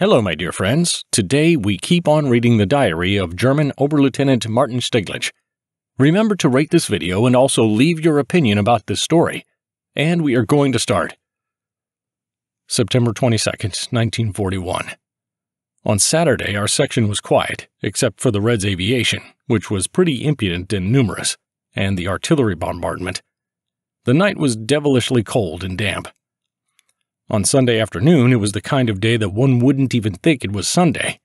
Hello, my dear friends. Today we keep on reading the diary of German Oberlieutenant Martin Stiglitz. Remember to rate this video and also leave your opinion about this story. And we are going to start. September 22nd, 1941. On Saturday, our section was quiet, except for the Reds' aviation, which was pretty impudent and numerous, and the artillery bombardment. The night was devilishly cold and damp. On Sunday afternoon, it was the kind of day that one wouldn't even think it was Sunday.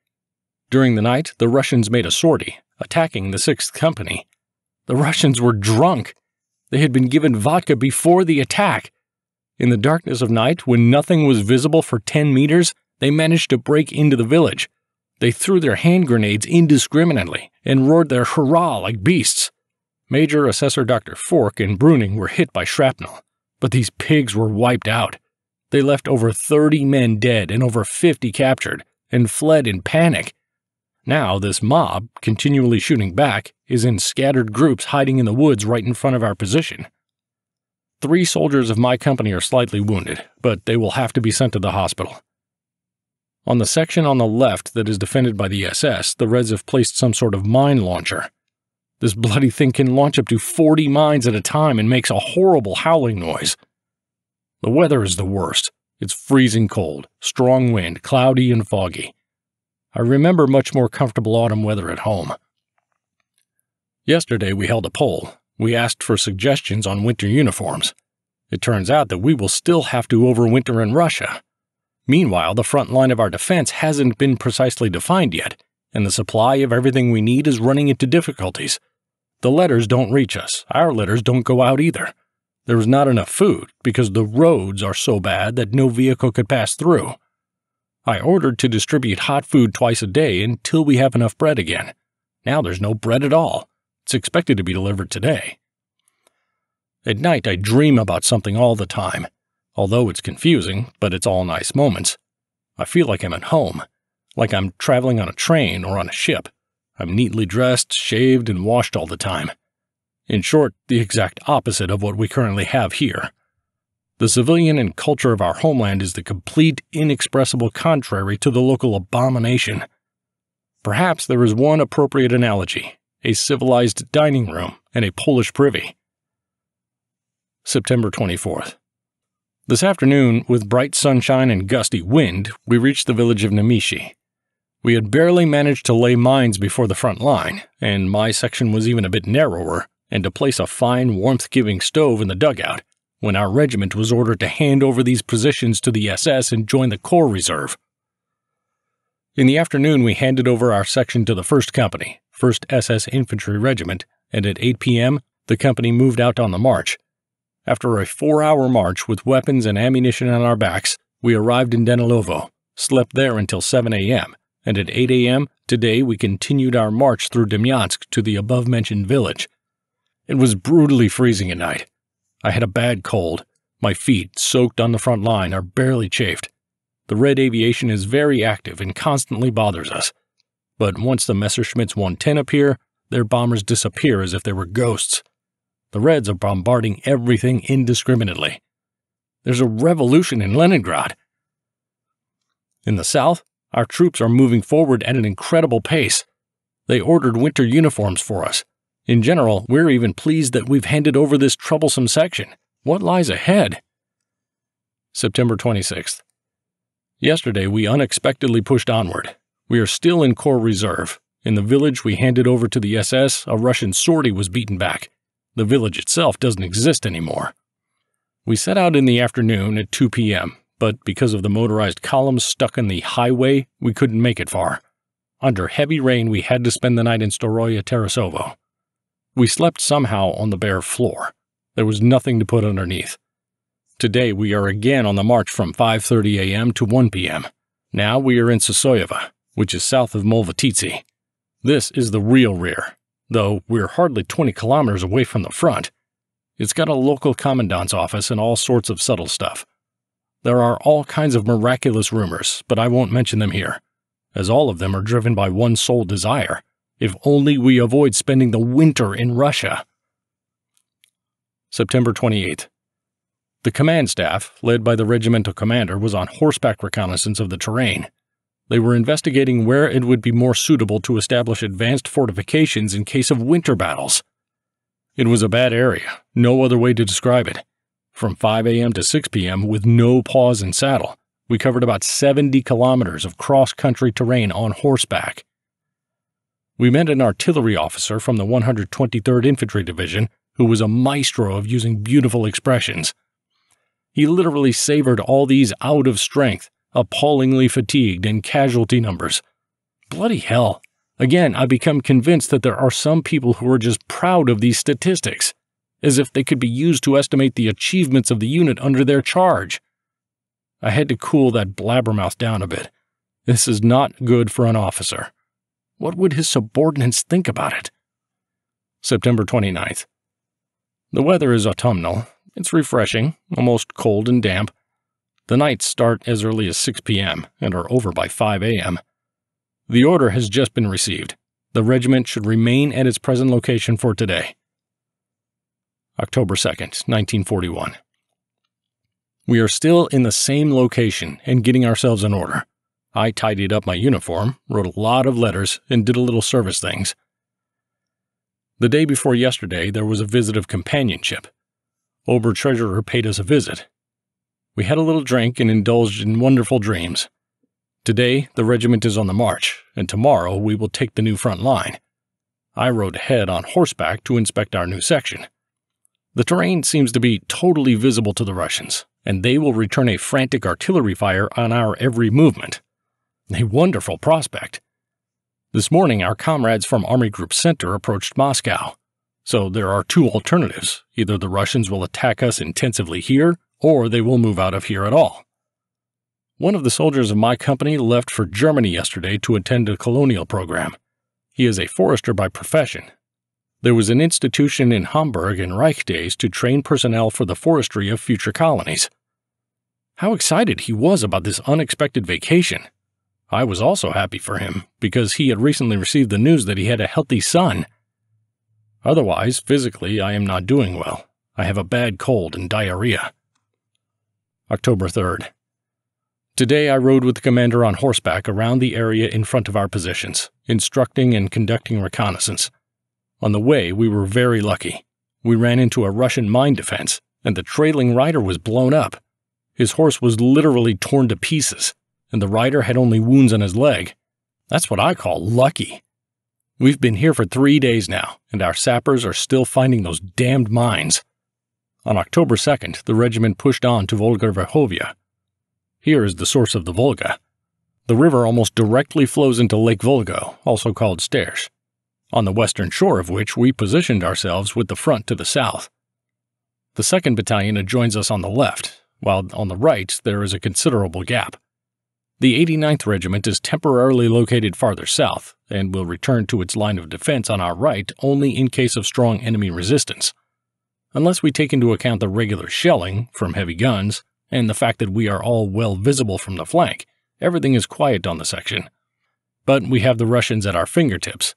During the night, the Russians made a sortie, attacking the 6th Company. The Russians were drunk. They had been given vodka before the attack. In the darkness of night, when nothing was visible for 10 meters, they managed to break into the village. They threw their hand grenades indiscriminately and roared their hurrah like beasts. Major Assessor Dr. Fork and Bruning were hit by shrapnel, but these pigs were wiped out. They left over 30 men dead and over 50 captured and fled in panic. Now, this mob, continually shooting back, is in scattered groups hiding in the woods right in front of our position. Three soldiers of my company are slightly wounded, but they will have to be sent to the hospital. On the section on the left that is defended by the SS, the Reds have placed some sort of mine launcher. This bloody thing can launch up to 40 mines at a time and makes a horrible howling noise. The weather is the worst. It's freezing cold, strong wind, cloudy, and foggy. I remember much more comfortable autumn weather at home. Yesterday, we held a poll. We asked for suggestions on winter uniforms. It turns out that we will still have to overwinter in Russia. Meanwhile, the front line of our defense hasn't been precisely defined yet, and the supply of everything we need is running into difficulties. The letters don't reach us, our letters don't go out either. There was not enough food because the roads are so bad that no vehicle could pass through. I ordered to distribute hot food twice a day until we have enough bread again. Now there's no bread at all. It's expected to be delivered today. At night, I dream about something all the time. Although it's confusing, but it's all nice moments. I feel like I'm at home, like I'm traveling on a train or on a ship. I'm neatly dressed, shaved, and washed all the time. In short, the exact opposite of what we currently have here. The civilian and culture of our homeland is the complete, inexpressible contrary to the local abomination. Perhaps there is one appropriate analogy a civilized dining room and a Polish privy. September 24th. This afternoon, with bright sunshine and gusty wind, we reached the village of Namishi. We had barely managed to lay mines before the front line, and my section was even a bit narrower, and to place a fine, warmth giving stove in the dugout when our regiment was ordered to hand over these positions to the SS and join the Corps Reserve. In the afternoon, we handed over our section to the 1st Company, 1st SS Infantry Regiment, and at 8 p.m., the company moved out on the march. After a four hour march with weapons and ammunition on our backs, we arrived in Denilovo, slept there until 7 a.m., and at 8 a.m. today we continued our march through Demyansk to the above mentioned village, it was brutally freezing at night. I had a bad cold. My feet, soaked on the front line, are barely chafed. The red aviation is very active and constantly bothers us. But once the Messerschmitts 110 appear, their bombers disappear as if they were ghosts. The Reds are bombarding everything indiscriminately. There's a revolution in Leningrad. In the south, our troops are moving forward at an incredible pace. They ordered winter uniforms for us, in general, we're even pleased that we've handed over this troublesome section. What lies ahead? September 26th. Yesterday, we unexpectedly pushed onward. We are still in Corps Reserve. In the village we handed over to the SS, a Russian sortie was beaten back. The village itself doesn't exist anymore. We set out in the afternoon at 2 p.m., but because of the motorized columns stuck in the highway, we couldn't make it far. Under heavy rain, we had to spend the night in Storoya Terasovo. We slept somehow on the bare floor. There was nothing to put underneath. Today we are again on the march from 5:30 a.m. to 1 p.m. Now we are in Sosoyeva, which is south of Molvatitsi. This is the real rear, though we're hardly 20 kilometers away from the front. It's got a local commandant's office and all sorts of subtle stuff. There are all kinds of miraculous rumors, but I won't mention them here, as all of them are driven by one sole desire if only we avoid spending the winter in Russia. September 28th. The command staff, led by the regimental commander, was on horseback reconnaissance of the terrain. They were investigating where it would be more suitable to establish advanced fortifications in case of winter battles. It was a bad area, no other way to describe it. From 5 a.m. to 6 p.m., with no pause in saddle, we covered about 70 kilometers of cross country terrain on horseback. We met an artillery officer from the 123rd Infantry Division who was a maestro of using beautiful expressions. He literally savored all these out of strength, appallingly fatigued, and casualty numbers. Bloody hell. Again, I become convinced that there are some people who are just proud of these statistics, as if they could be used to estimate the achievements of the unit under their charge. I had to cool that blabbermouth down a bit. This is not good for an officer. What would his subordinates think about it? September 29th. The weather is autumnal. It's refreshing, almost cold and damp. The nights start as early as 6 p.m. and are over by 5 a.m. The order has just been received. The regiment should remain at its present location for today. October 2nd, 1941. We are still in the same location and getting ourselves in order. I tidied up my uniform, wrote a lot of letters, and did a little service things. The day before yesterday, there was a visit of companionship. Ober Treasurer paid us a visit. We had a little drink and indulged in wonderful dreams. Today, the regiment is on the march, and tomorrow we will take the new front line. I rode ahead on horseback to inspect our new section. The terrain seems to be totally visible to the Russians, and they will return a frantic artillery fire on our every movement. A wonderful prospect. This morning, our comrades from Army Group Center approached Moscow. So there are two alternatives. Either the Russians will attack us intensively here, or they will move out of here at all. One of the soldiers of my company left for Germany yesterday to attend a colonial program. He is a forester by profession. There was an institution in Hamburg in Reich days to train personnel for the forestry of future colonies. How excited he was about this unexpected vacation! I was also happy for him because he had recently received the news that he had a healthy son. Otherwise, physically, I am not doing well. I have a bad cold and diarrhea. October 3rd. Today I rode with the commander on horseback around the area in front of our positions, instructing and conducting reconnaissance. On the way, we were very lucky. We ran into a Russian mine defense, and the trailing rider was blown up. His horse was literally torn to pieces and the rider had only wounds on his leg. That's what I call lucky. We've been here for three days now, and our sappers are still finding those damned mines. On October 2nd, the regiment pushed on to Volga Verkhovia. Here is the source of the Volga. The river almost directly flows into Lake Volgo, also called Stairs. on the western shore of which we positioned ourselves with the front to the south. The 2nd Battalion adjoins us on the left, while on the right there is a considerable gap. The 89th Regiment is temporarily located farther south and will return to its line of defense on our right only in case of strong enemy resistance. Unless we take into account the regular shelling from heavy guns and the fact that we are all well visible from the flank, everything is quiet on the section. But we have the Russians at our fingertips.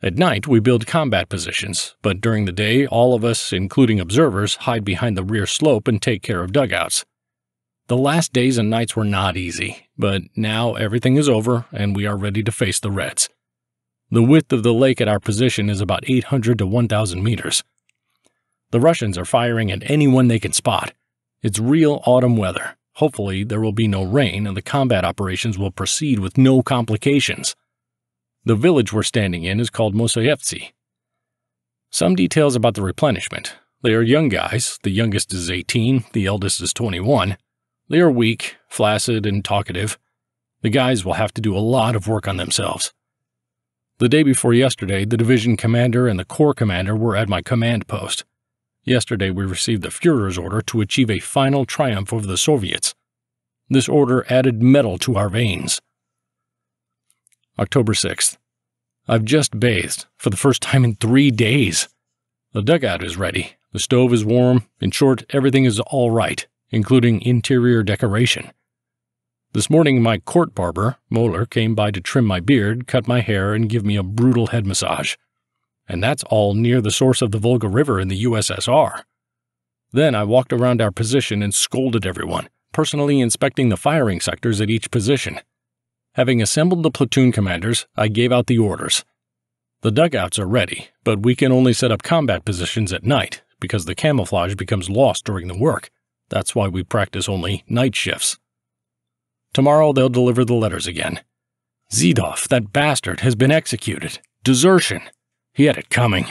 At night, we build combat positions, but during the day, all of us, including observers, hide behind the rear slope and take care of dugouts. The last days and nights were not easy, but now everything is over and we are ready to face the Reds. The width of the lake at our position is about 800 to 1,000 meters. The Russians are firing at anyone they can spot. It's real autumn weather. Hopefully, there will be no rain and the combat operations will proceed with no complications. The village we're standing in is called Mosoyevtsi. Some details about the replenishment. They are young guys, the youngest is 18, the eldest is 21. They are weak, flaccid, and talkative. The guys will have to do a lot of work on themselves. The day before yesterday, the division commander and the corps commander were at my command post. Yesterday, we received the Fuhrer's order to achieve a final triumph over the Soviets. This order added metal to our veins. October 6th. I've just bathed for the first time in three days. The dugout is ready, the stove is warm, in short, everything is all right including interior decoration. This morning, my court barber, Moeller, came by to trim my beard, cut my hair, and give me a brutal head massage. And that's all near the source of the Volga River in the USSR. Then I walked around our position and scolded everyone, personally inspecting the firing sectors at each position. Having assembled the platoon commanders, I gave out the orders. The dugouts are ready, but we can only set up combat positions at night because the camouflage becomes lost during the work. That's why we practice only night shifts. Tomorrow they'll deliver the letters again. Zidov, that bastard, has been executed. Desertion. He had it coming.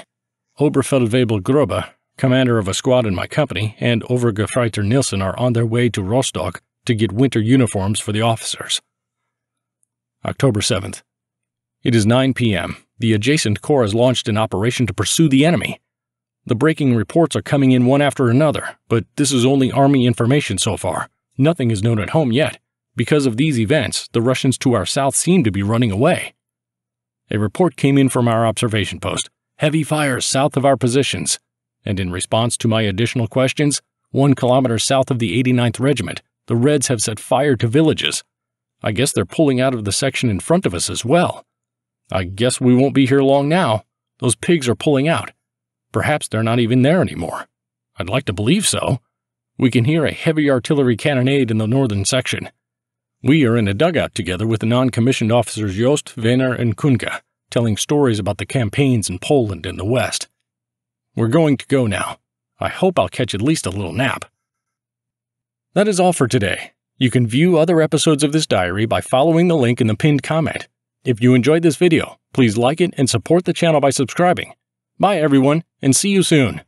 Oberfeldwebel Grobe, commander of a squad in my company, and Obergefreiter Nielsen are on their way to Rostock to get winter uniforms for the officers. October 7th. It is 9 p.m. The adjacent corps has launched an operation to pursue the enemy. The breaking reports are coming in one after another, but this is only Army information so far. Nothing is known at home yet. Because of these events, the Russians to our south seem to be running away. A report came in from our observation post. Heavy fires south of our positions. And in response to my additional questions, one kilometer south of the 89th Regiment, the Reds have set fire to villages. I guess they're pulling out of the section in front of us as well. I guess we won't be here long now. Those pigs are pulling out. Perhaps they're not even there anymore. I'd like to believe so. We can hear a heavy artillery cannonade in the northern section. We are in a dugout together with the non-commissioned officers Jost, Venner, and Kunka, telling stories about the campaigns in Poland and the West. We're going to go now. I hope I'll catch at least a little nap. That is all for today. You can view other episodes of this diary by following the link in the pinned comment. If you enjoyed this video, please like it and support the channel by subscribing. Bye, everyone, and see you soon.